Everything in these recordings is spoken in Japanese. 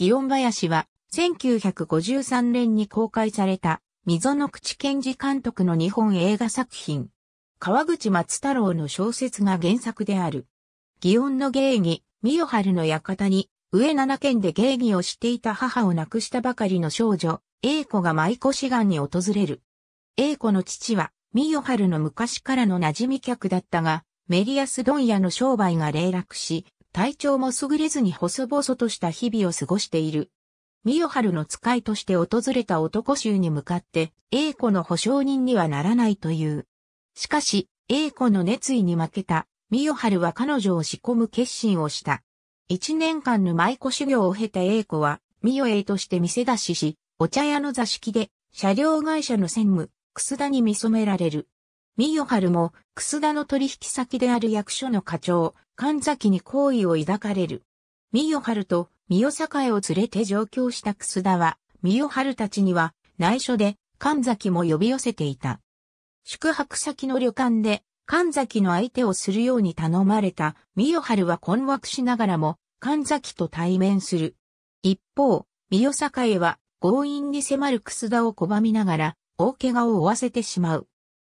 祇園林は、1953年に公開された、溝の口賢治監督の日本映画作品。川口松太郎の小説が原作である。祇園の芸妓、三代春の館に、上七県で芸妓をしていた母を亡くしたばかりの少女、英子が舞妓志願に訪れる。英子の父は、三代春の昔からの馴染み客だったが、メリアス問屋の商売が霊落し、体調も優れずに細々とした日々を過ごしている。みよ。はるの使いとして訪れた男衆に向かって、英子の保証人にはならないという。しかし、英子の熱意に負けた、ミ代春は彼女を仕込む決心をした。一年間の舞妓修行を経た英子は、みよ。エとして店出しし、お茶屋の座敷で、車両会社の専務、楠田に見染められる。よはるも、楠田の取引先である役所の課長、神崎に好意を抱かれる。よはると三代栄を連れて上京した楠田は、よはるたちには内緒で神崎も呼び寄せていた。宿泊先の旅館で神崎の相手をするように頼まれたよはるは困惑しながらも神崎と対面する。一方、三代栄は強引に迫る楠田を拒みながら大怪我を負わせてしまう。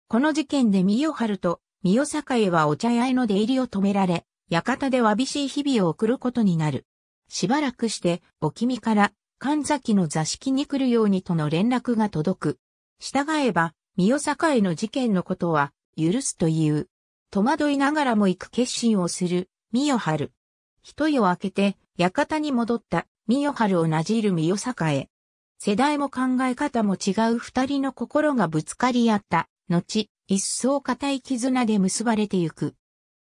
この事件で三代春と三代栄はお茶屋への出入りを止められ、館でわびしい日々を送ることになる。しばらくして、お君から、神崎の座敷に来るようにとの連絡が届く。従えば、三代栄の事件のことは、許すという。戸惑いながらも行く決心をする、三代春。一夜明けて、館に戻った、三代春をなじる三代栄。世代も考え方も違う二人の心がぶつかり合った。後、一層固い絆で結ばれてゆく。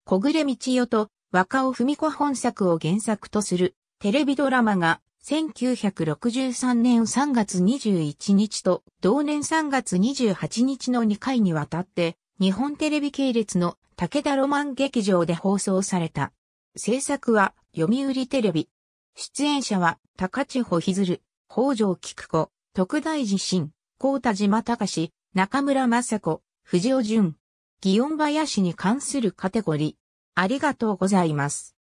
小暮道代と若尾文子本作を原作とするテレビドラマが1963年3月21日と同年3月28日の2回にわたって日本テレビ系列の武田ロマン劇場で放送された。制作は読売テレビ。出演者は高千穂ひずる、北条菊子、徳大地震、高田島隆、中村雅子、藤尾淳、祇園林に関するカテゴリー。ありがとうございます。